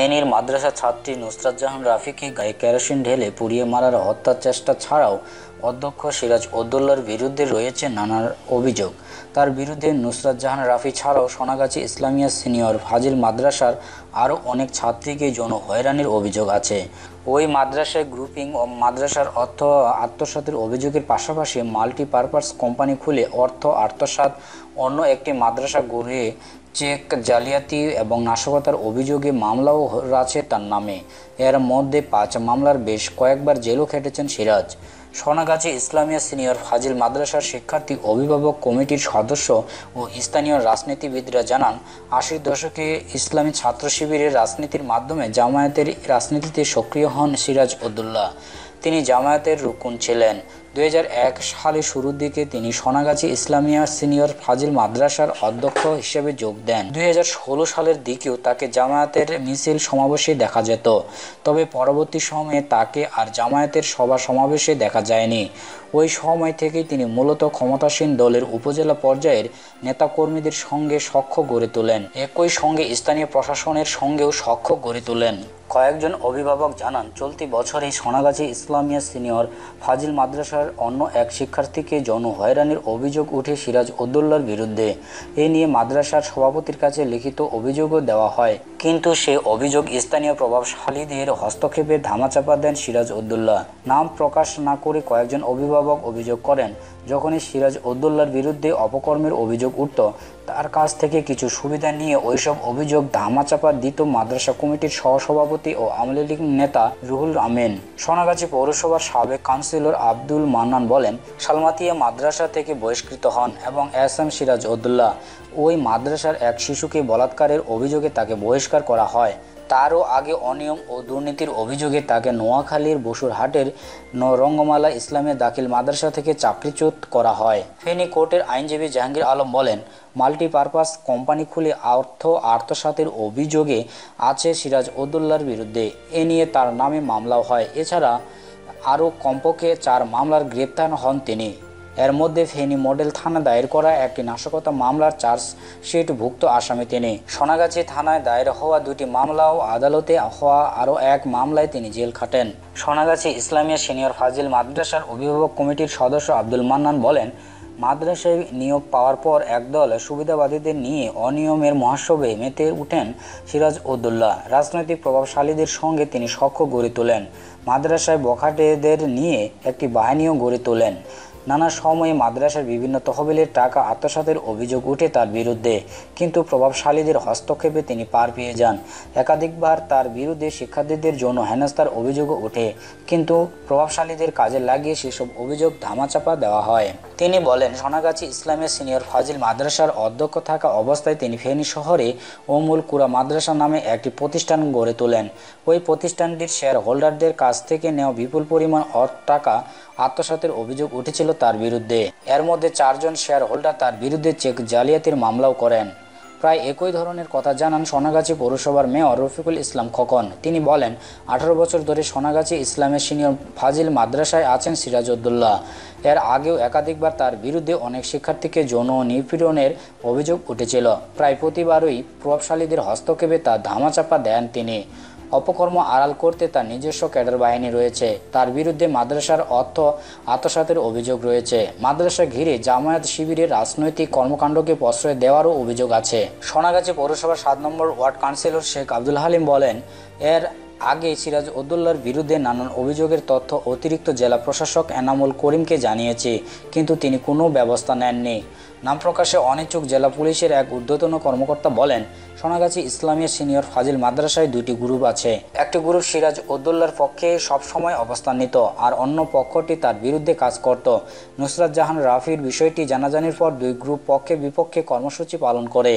ফেনীর মাদ্রাসা ছাত্রী নুসরাত জাহান রাফিকে গায়ে কেরোসিন ঢেলে পুড়িয়ে মারার হত্যার চেষ্টা ছাড়াও অধ্যক্ষ সিরাজ উদ্দুল্লার বিরুদ্ধে রয়েছে নানার অভিযোগ তার বিরুদ্ধে নুসরাত জাহান রাফি ছাড়াও সোনাগাছি ইসলামিয়া সিনিয়র ফাজিল মাদ্রাসার আরও অনেক ছাত্রীকে যৌন হয়রানির অভিযোগ আছে ওই মাদ্রাসায় গ্রুপিং ও মাদ্রাসার অর্থ আত্মসাতের অভিযোগের পাশাপাশি মাল্টিপারপাস কোম্পানি খুলে অর্থ আত্মসাত অন্য একটি মাদ্রাসা গড়িয়ে চেক জালিয়াতি এবং নাশকতার অভিযোগে মামলাও আছে তার নামে এর মধ্যে পাঁচ মামলার বেশ কয়েকবার জেলও খেটেছেন সিরাজ সোনাগাছি ইসলামিয়া সিনিয়র ফাজিল মাদ্রাসার শিক্ষার্থী অভিভাবক কমিটির সদস্য ও স্থানীয় রাজনীতিবিদরা জানান আশির দশকে ইসলামী ছাত্র শিবিরের রাজনীতির মাধ্যমে জামায়াতের রাজনীতিতে সক্রিয় হন সিরাজ উদ্দুল্লাহ তিনি জামায়াতের রুকুন ছিলেন দু সালে শুরুর দিকে তিনি সোনাগাছি ইসলামিয়া সিনিয়র ফাজিল মাদ্রাসার অধ্যক্ষ হিসেবে যোগ দেন দুই সালের দিকেও তাকে জামায়াতের মিছিল সমাবেশে দেখা যেত তবে পরবর্তী সময়ে তাকে আর জামায়াতের সভা সমাবেশে দেখা যায়নি ওই সময় থেকেই তিনি মূলত ক্ষমতাসীন দলের উপজেলা পর্যায়ের নেতাকর্মীদের সঙ্গে সখ্য গড়ে তোলেন একই সঙ্গে স্থানীয় প্রশাসনের সঙ্গেও সখ্য গড়ে তোলেন কয়েকজন অভিভাবক জানান চলতি বছরেই সোনাগাছি ইসলামিয়া সিনিয়র ফাজিল মাদ্রাসা মাদ্রাসার অন্য এক শিক্ষার্থীকে হয়রানির অভিযোগ উঠে সিরাজ উদ্দুল্লার বিরুদ্ধে এ নিয়ে মাদ্রাসার সভাপতির কাছে লিখিত অভিযোগও দেওয়া হয় কিন্তু সে অভিযোগ স্থানীয় প্রভাবশালীদের হস্তক্ষেপে ধামাচাপা দেন সিরাজ উদ্দুল্লাহ নাম প্রকাশ না করে কয়েকজন অভিভাবক অভিযোগ করেন যখনই সিরাজ উদ্দুল্লার বিরুদ্ধে অপকর্মের অভিযোগ উঠত তার কাছ থেকে কিছু সুবিধা নিয়ে ওইসব অভিযোগ ধামাচাপা দিত মাদ্রাসা কমিটির সহসভাপতি ও আওয়ামী লীগ নেতা রুহুল আমেন সোনাগাছি পৌরসভার সাবেক কাউন্সিলর আব্দুল মান্নান বলেন সালমাতিয়া মাদ্রাসা থেকে বহিষ্কৃত হন এবং এস এম সিরাজ উদ্দুল্লাহ ওই মাদ্রাসার এক শিশুকে বলাৎকারের অভিযোগে তাকে বহিষ্কার করা হয় তারও আগে অনিয়ম ও দুর্নীতির অভিযোগে তাকে নোয়াখালীর বসুরহাটের রঙ্গমালা ইসলামের দাখিল মাদ্রাসা থেকে চাকরিচ্যুত করা হয় ফেনী কোর্টের আইনজীবী জাহাঙ্গীর আলম বলেন মাল্টিপারপাস কোম্পানি খুলে অর্থ আর্থসাতের অভিযোগে আছে সিরাজ উদ্দুল্লার বিরুদ্ধে এ নিয়ে তার নামে মামলাও হয় এছাড়া আরও কমপক্ষে চার মামলার গ্রেপ্তার হন তিনি এর মধ্যে ফেনী মডেল থানা দায়ের করা একটি নাশকতা মামলার চার্জশিটভুক্ত আসামি তিনি সোনাগাছি থানায় দায়ের হওয়া দুটি মামলাও আদালতে হওয়া আরও এক মামলায় তিনি জেল খাটেন সোনাগাছি ইসলামিয়া সিনিয়র ফাজিল মাদ্রাসার অভিভাবক কমিটির সদস্য আব্দুল মান্নান বলেন মাদ্রাসায় নিয়োগ পাওয়ার পর একদল সুবিধাবাদীদের নিয়ে অনিয়মের মহাসবে মেতে উঠেন সিরাজ উদ্দুল্লাহ রাজনৈতিক প্রভাবশালীদের সঙ্গে তিনি সখ্য গড়ে তোলেন মাদ্রাসায় বখাটেদের নিয়ে একটি বাহিনীও গড়ে তোলেন নানা সময়ে মাদ্রাসার বিভিন্ন তহবিলের টাকা আত্মসাতের অভিযোগ উঠে তার বিরুদ্ধে কিন্তু প্রভাবশালীদের হস্তক্ষেপে তিনি পার পেয়ে যান একাধিকবার তার বিরুদ্ধে শিক্ষার্থীদের যৌন হেনস্থার অভিযোগও ওঠে কিন্তু প্রভাবশালীদের কাজে লাগিয়ে সেসব অভিযোগ ধামাচাপা দেওয়া হয় তিনি বলেন সোনাগাছি ইসলামের সিনিয়র ফাজিল মাদ্রাসার অধ্যক্ষ থাকা অবস্থায় তিনি ফেনী শহরে ওমুল কুরা মাদ্রাসা নামে একটি প্রতিষ্ঠান গড়ে তোলেন ওই প্রতিষ্ঠানটির শেয়ার হোল্ডারদের কাছ থেকে নেওয়া বিপুল পরিমাণ টাকা আত্মসাতের অভিযোগ উঠেছিল তার বিরুদ্ধে এর মধ্যে চারজন শেয়ার হোল্ডার তার বিরুদ্ধে চেক জালিয়াতির মামলাও করেন প্রায় একই ধরনের কথা জানান সোনাগাছি পৌরসভার মেয়র রফিকুল ইসলাম খোকন তিনি বলেন আঠারো বছর ধরে সোনাগাছি ইসলামের সিনিয়র ফাজিল মাদ্রাসায় আছেন সিরাজউদ্দৌল্লা এর আগেও একাধিকবার তার বিরুদ্ধে অনেক শিক্ষার্থীকে যৌন নিপীড়নের অভিযোগ উঠেছিল প্রায় প্রতিবারই প্রভাবশালীদের হস্তক্ষেপে তা ধামাচাপা দেন তিনি অপকর্ম আড়াল করতে তার নিজস্ব ক্যাডার বাহিনী রয়েছে তার বিরুদ্ধে মাদ্রাসার অর্থ আত্মসাতের অভিযোগ রয়েছে মাদ্রাসা ঘিরে জামায়াত শিবিরের রাজনৈতিক কর্মকাণ্ডকে প্রশ্রয় দেওয়ারও অভিযোগ আছে সোনাগাছি পৌরসভার সাত number ward councillor Sheikh Abdul Halim বলেন এর আগে সিরাজ উদ্দুল্লার বিরুদ্ধে নানান অভিযোগের তথ্য অতিরিক্ত জেলা প্রশাসক এনামুল করিমকে জানিয়েছে কিন্তু তিনি কোনো ব্যবস্থা নেননি নাম প্রকাশে অনিচ্ছুক জেলা পুলিশের এক ঊর্ধ্বতন কর্মকর্তা বলেন সোনাগাছি ইসলামিয়া সিনিয়র ফাজিল মাদ্রাসায় দুটি গ্রুপ আছে একটি গ্রুপ সিরাজ উদ্দুল্লার পক্ষে সবসময় অবস্থান নিত আর অন্য পক্ষটি তার বিরুদ্ধে কাজ করত নুসরাত জাহান রাফির বিষয়টি জানাজানির পর দুই গ্রুপ পক্ষে বিপক্ষে কর্মসূচি পালন করে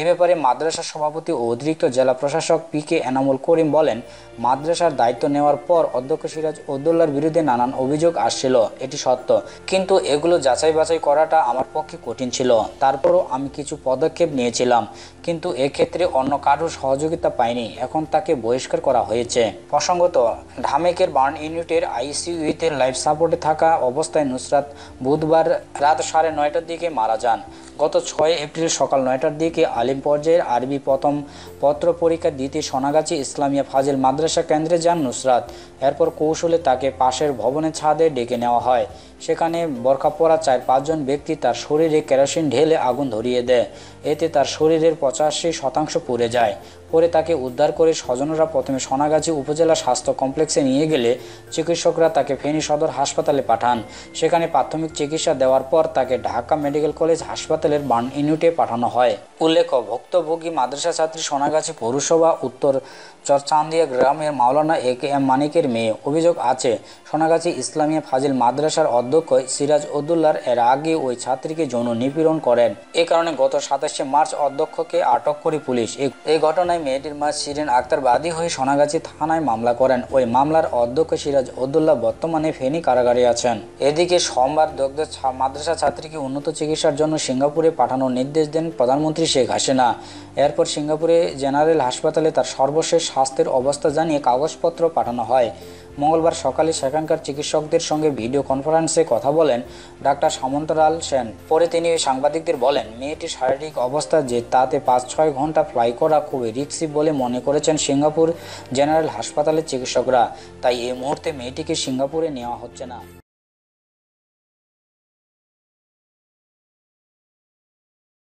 এ ব্যাপারে মাদ্রাসার সভাপতি ও অতিরিক্ত জেলা প্রশাসক পি কে এনামুল করিম বলেন মাদ্রাসার দায়িত্ব নেওয়ার পর অধ্যক্ষ সিরাজ উদ্দোল্লার বিরুদ্ধে নানান অভিযোগ আসছিল এটি সত্য কিন্তু এগুলো যাচাই বাছাই করাটা আমার পক্ষে কঠিন ছিল তারপরও আমি কিছু পদক্ষেপ নিয়েছিলাম কিন্তু এক্ষেত্রে অন্য কারোর সহযোগিতা পাইনি এখন তাকে বহিষ্কার করা হয়েছে প্রসঙ্গত ঢামেকের বার্ন ইউনিটের আইসিউতে লাইফ সাপোর্টে থাকা অবস্থায় নুসরাত বুধবার রাত সাড়ে নয়টার দিকে মারা যান গত ছয় এপ্রিল সকাল নয়টার দিক থেকে আলিম পর্যায়ের আরবি প্রথম পত্র পরীক্ষা দিতে সোনাগাছি ইসলামিয়া ফাজিল মাদ্রাসা কেন্দ্রে যান নুসরাত এরপর কৌশলে তাকে পাশের ভবনে ছাদে ডেকে নেওয়া হয় সেখানে বরখা পরা চার পাঁচজন ব্যক্তি তার শরীরে কেরোসিন ঢেলে আগুন ধরিয়ে দেয় এতে তার শরীরের পঁচাশি শতাংশ পুড়ে যায় পরে তাকে উদ্ধার করে স্বজনরা প্রথমে সোনাগাছি উপজেলা স্বাস্থ্য কমপ্লেক্সে নিয়ে গেলে চিকিৎসকরা তাকে ফেনী সদর হাসপাতালে পাঠান সেখানে প্রাথমিক চিকিৎসা দেওয়ার পর তাকে ঢাকা মেডিকেল কলেজ হাসপাতালের বার্ন ইউনিটে পাঠানো হয় উল্লেখ ভক্তভোগী মাদ্রাসা ছাত্রী সোনাগাছি পৌরসভা উত্তর চরচান্দিয়া গ্রামের মাওলানা এ কে এম মানিকের মেয়ে অভিযোগ আছে সোনাগাছি ইসলামিয়া ফাজিল মাদ্রাসার অধ্যক্ষ সিরাজ উদ্দুল্লার এর আগে ওই ছাত্রীকে যৌন নিপীড়ন করেন এ কারণে গত সাতাশে মার্চ অধ্যক্ষকে আটক করে পুলিশ এই ঘটনায় মেয়েটির মা সিরেন আক্তার বাদী হয়ে সোনাগাছি থানায় মামলা করেন ওই মামলার অধ্যক্ষ সিরাজ উদ্দুল্লাহ বর্তমানে ফেনী কারাগারে আছেন এদিকে সোমবার দগ্ধ মাদ্রাসা ছাত্রীকে উন্নত চিকিৎসার জন্য সিঙ্গাপুরে পাঠানোর নির্দেশ দেন প্রধানমন্ত্রী ঘাসে না এরপর সিঙ্গাপুরে জেনারেল হাসপাতালে তার সর্বশেষ স্বাস্থ্যের অবস্থা জানিয়ে কাগজপত্র পাঠানো হয় মঙ্গলবার সকালে সেখানকার চিকিৎসকদের সঙ্গে ভিডিও কনফারেন্সে কথা বলেন ডাক্তার সামন্তলাল সেন পরে তিনি সাংবাদিকদের বলেন মেয়েটির শারীরিক অবস্থা যে তাতে পাঁচ ছয় ঘন্টা ফ্লাই করা খুবই রিক্সি বলে মনে করেছেন সিঙ্গাপুর জেনারেল হাসপাতালের চিকিৎসকরা তাই এই মুহূর্তে মেয়েটিকে সিঙ্গাপুরে নেওয়া হচ্ছে না